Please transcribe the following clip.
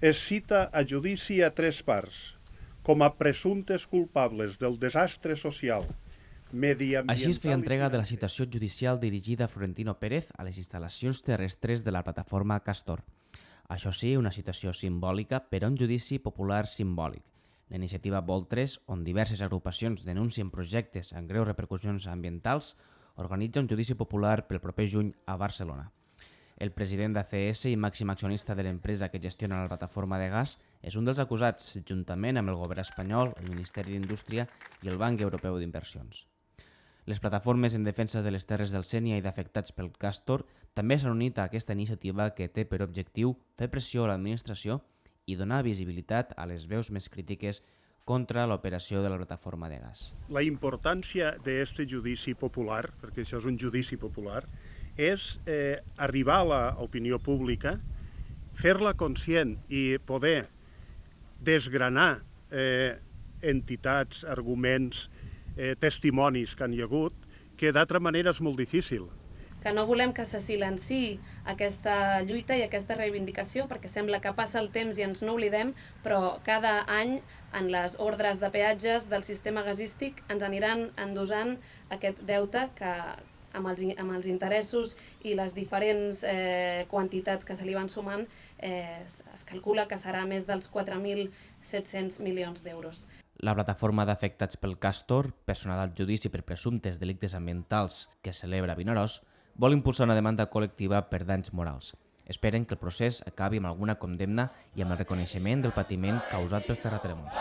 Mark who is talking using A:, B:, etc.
A: es cita a judici a tres parts, com a presumptes culpables del desastre social, mediambiental... així es feia entrega
B: de la citació judicial dirigida a Florentino Pérez a les instal·lacions terrestres de la plataforma Castor. Això sí, una citació simbòlica per a un judici popular simbòlic. La iniciativa Vol 3, on diverses agrupacions denuncien projectes amb greus repercussions ambientals, organitza un judici popular pel proper juny a Barcelona. El president d'ACS i màxim accionista de l'empresa que gestiona la plataforma de gas és un dels acusats, juntament amb el govern espanyol, el Ministeri d'Indústria i el Banc Europeu d'Inversions. Les plataformes en defensa de les terres del Sènia i d'afectats pel Castor també s'han unit a aquesta iniciativa que té per objectiu fer pressió a l'administració i donar visibilitat a les veus més crítiques contra l'operació de la plataforma de gas.
A: La importància d'aquest judici popular, perquè això és un judici popular, és eh, arribar a l'opinió pública, fer-la conscient i poder desgranar eh, entitats, arguments, eh, testimonis que han hi hagut, que d'altra manera és molt difícil.
C: Que no volem que se silenci aquesta lluita i aquesta reivindicació, perquè sembla que passa el temps i ens no oblidem, però cada any en les ordres de peatges del sistema gasístic ens aniran endosant aquest deute que, amb els, amb els interessos i les diferents eh, quantitats que se li van sumant, eh, es calcula que serà més dels 4.700 milions d'euros.
B: La plataforma d'afectats pel Castor, persona del judici per presumptes delictes ambientals que celebra Vinaròs, vol impulsar una demanda col·lectiva per danys morals. Esperen que el procés acabi amb alguna condemna i amb el reconeixement del patiment causat pels terratrèmols.